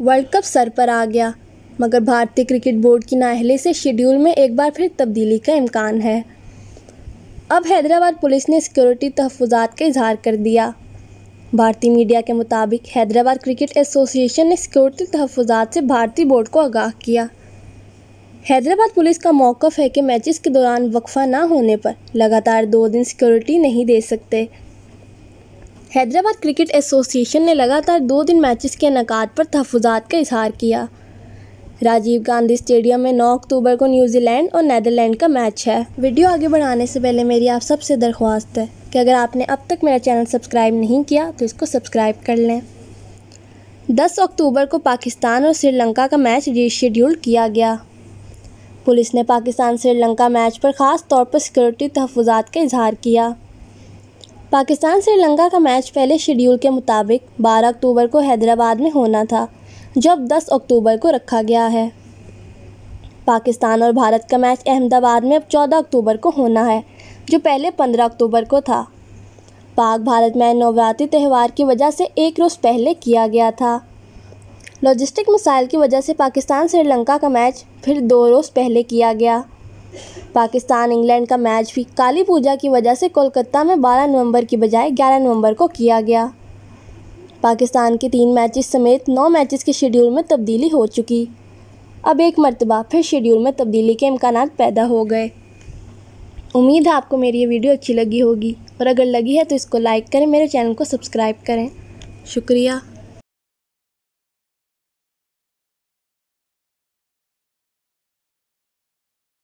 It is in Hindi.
वर्ल्ड कप सर पर आ गया मगर भारतीय क्रिकेट बोर्ड की नाहले से शेड्यूल में एक बार फिर तब्दीली का इम्कान है अब हैदराबाद पुलिस ने सिक्योरिटी तहफात का इजहार कर दिया भारतीय मीडिया के मुताबिक हैदराबाद क्रिकेट एसोसिएशन ने सिक्योरिटी तहफात से भारतीय बोर्ड को आगाह किया हैदराबाद पुलिस का मौक़ है कि मैचेस के दौरान वक्फा ना होने पर लगातार दो दिन सिक्योरिटी नहीं दे सकते हैदराबाद क्रिकेट एसोसिएशन ने लगातार दो दिन मैचेस के नकात पर तहफात का इजहार किया राजीव गांधी स्टेडियम में 9 अक्टूबर को न्यूजीलैंड और नैदरलैंड का मैच है वीडियो आगे बढ़ाने से पहले मेरी आप सबसे दरख्वास्त है कि अगर आपने अब तक मेरा चैनल सब्सक्राइब नहीं किया तो इसको सब्सक्राइब कर लें 10 अक्टूबर को पाकिस्तान और श्रीलंका का मैच रीशेड्यूल किया गया पुलिस ने पाकिस्तान श्रीलंका मैच पर ख़ास तौर पर सिक्योरिटी तहफात का इजहार किया पाकिस्तान श्रीलंका का मैच पहले शेड्यूल के मुताबिक 12 अक्टूबर को हैदराबाद में होना था जब 10 अक्टूबर को रखा गया है पाकिस्तान और भारत का मैच अहमदाबाद में अब 14 अक्टूबर को होना है जो पहले 15 अक्टूबर को था पाक भारत में नवरात्रि त्यौहार की वजह से एक रोज़ पहले किया गया था लॉजिस्टिक मिसाइल की वजह से पाकिस्तान श्रीलंका का मैच फिर दो रोज़ पहले किया गया पाकिस्तान इंग्लैंड का मैच भी काली पूजा की वजह से कोलकाता में 12 नवंबर की बजाय 11 नवंबर को किया गया पाकिस्तान के तीन मैचेस समेत नौ मैचेस के शेड्यूल में तब्दीली हो चुकी अब एक मरतबा फिर शेड्यूल में तब्दीली के इम्कान पैदा हो गए उम्मीद है आपको मेरी ये वीडियो अच्छी लगी होगी और अगर लगी है तो इसको लाइक करें मेरे चैनल को सब्सक्राइब करें शुक्रिया